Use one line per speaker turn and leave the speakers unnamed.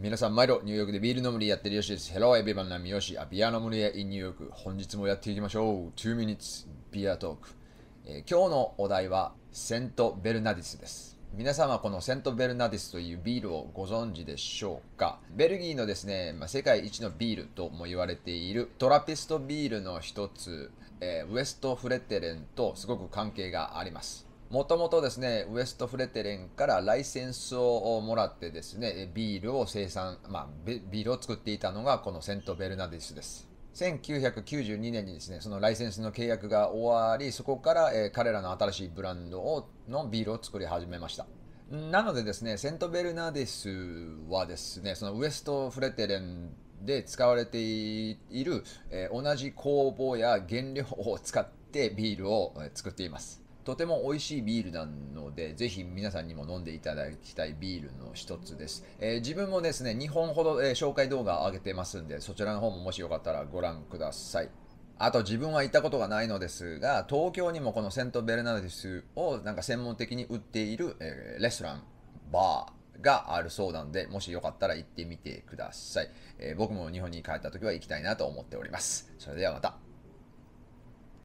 皆さん、毎度ニューヨークでビールのむりやってるよしです。Hello, everyone, I'm Yoshi, a beer のむりや in New York. 本日もやっていきましょう。2 minutes beer talk、えー、今日のお題はセントベルナディスです。皆さんはこのセントベルナディスというビールをご存知でしょうかベルギーのですね、まあ、世界一のビールとも言われているトラピストビールの一つ、えー、ウエストフレテレンとすごく関係があります。もともとですね、ウエストフレテレンからライセンスをもらってですね、ビールを生産、まあ、ビールを作っていたのがこのセントベルナディスです。1992年にですね、そのライセンスの契約が終わり、そこから、え彼らの新しいブランドをのビールを作り始めました。なのでですね、セントベルナディスはですね、そのウエストフレテレンで使われている、え同じ工房や原料を使ってビールを作っています。とても美味しいビールなので、ぜひ皆さんにも飲んでいただきたいビールの一つです。えー、自分もですね、2本ほど、えー、紹介動画上げてますんで、そちらの方ももしよかったらご覧ください。あと自分は行ったことがないのですが、東京にもこのセントベルナルディスをなんか専門的に売っている、えー、レストラン、バーがあるそうなんで、もしよかったら行ってみてください。えー、僕も日本に帰った時は行きたいなと思っております。それではまた。